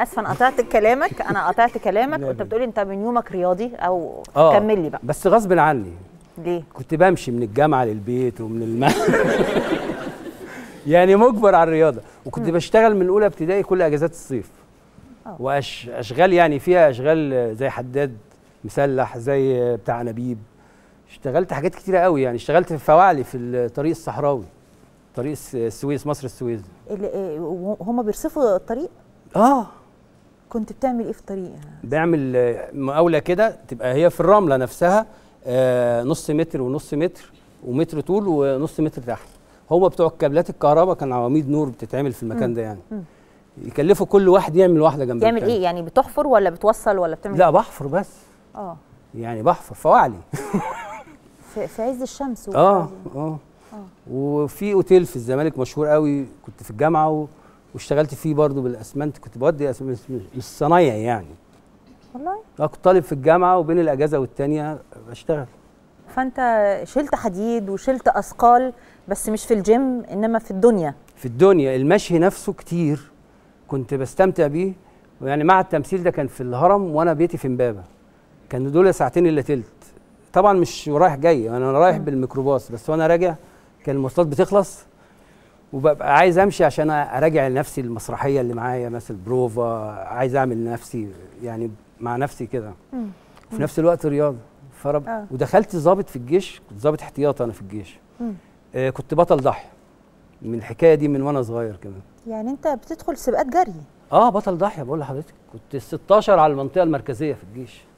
اسفه انا قطعت كلامك انا قطعت كلامك كنت بتقولي انت من يومك رياضي او آه كمل لي بقى بس غصب عني ليه كنت بمشي من الجامعه للبيت ومن الماء يعني مجبر على الرياضه وكنت م. بشتغل من اولى ابتدائي كل اجازات الصيف آه. واش واشغال يعني فيها اشغال زي حداد مسلح زي بتاع انابيب اشتغلت حاجات كتيره قوي يعني اشتغلت في فواعلي في الطريق الصحراوي طريق السويس مصر السويس إيه، هم بيرصفوا الطريق اه كنت بتعمل ايه في طريقها بعمل آه، مقاوله كده تبقى هي في الرمله نفسها آه، نص متر ونص متر ومتر طول ونص متر تحت هو بتوع الكابلات الكهرباء كان عواميد نور بتتعمل في المكان ده يعني يكلفوا كل واحد يعمل واحده جنب يعمل ايه يعني بتحفر ولا بتوصل ولا بتعمل لا إيه؟ بحفر بس اه يعني بحفر فواعلي في عز الشمس آه،, اه اه وفي اوتيل في الزمالك مشهور قوي كنت في الجامعه و... واشتغلت فيه برضه بالاسمنت كنت بودي اسمنت مش صنايعي يعني والله كنت طالب في الجامعه وبين الاجازه والتانيه بشتغل فانت شلت حديد وشلت اثقال بس مش في الجيم انما في الدنيا في الدنيا المشي نفسه كتير كنت بستمتع بيه ويعني مع التمثيل ده كان في الهرم وانا بيتي في امبابه كانوا دول ساعتين الا تلت طبعا مش رايح جاي انا رايح بالميكروباص بس وانا راجع كان المواصلات بتخلص وببقى عايز امشي عشان اراجع لنفسي المسرحيه اللي معايا مثل بروفا عايز اعمل لنفسي يعني مع نفسي كده وفي نفس الوقت رياضه فرب آه. ودخلت ظابط في الجيش كنت ظابط احتياط انا في الجيش آه كنت بطل ضحيه من الحكايه دي من وانا صغير كده يعني انت بتدخل سباقات جري اه بطل ضحيه بقول لحضرتك كنت 16 على المنطقه المركزيه في الجيش